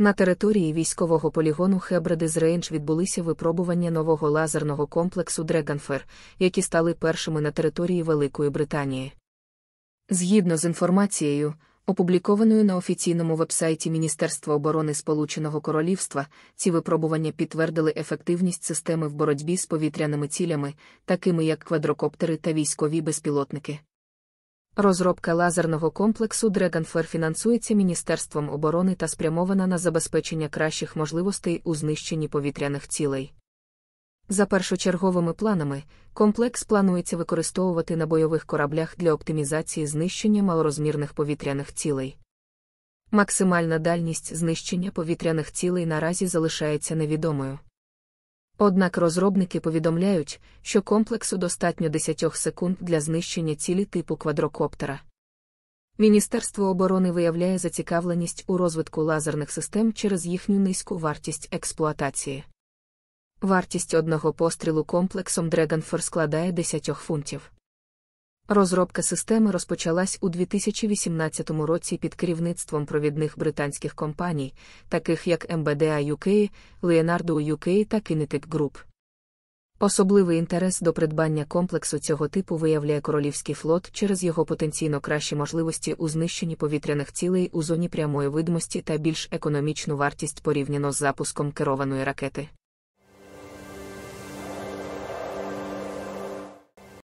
На території військового полігону Хебриди з Рейндж відбулися випробування нового лазерного комплексу Dragonfire, які стали першими на території Великої Британії. Згідно з інформацією, опублікованою на офіційному вебсайті Міністерства оборони Сполученого Королівства, ці випробування підтвердили ефективність системи в боротьбі з повітряними цілями, такими як квадрокоптери та військові безпілотники. Розробка лазерного комплексу Dragonflare фінансується Міністерством оборони та спрямована на забезпечення кращих можливостей у знищенні повітряних цілей. За першочерговими планами, комплекс планується використовувати на бойових кораблях для оптимізації знищення малорозмірних повітряних цілей. Максимальна дальність знищення повітряних цілей наразі залишається невідомою. Однак розробники повідомляють, що комплексу достатньо 10 секунд для знищення цілі типу квадрокоптера. Міністерство оборони виявляє зацікавленість у розвитку лазерних систем через їхню низьку вартість експлуатації. Вартість одного пострілу комплексом Dragonfer складає 10 фунтів. Розробка системи розпочалась у 2018 році під керівництвом провідних британських компаній, таких як MBDA UK, Leonardo UK та Kinetic Group. Особливий інтерес до придбання комплексу цього типу виявляє королівський флот через його потенційно кращі можливості у знищенні повітряних цілей у зоні прямої видимості та більш економічну вартість порівняно з запуском керованої ракети.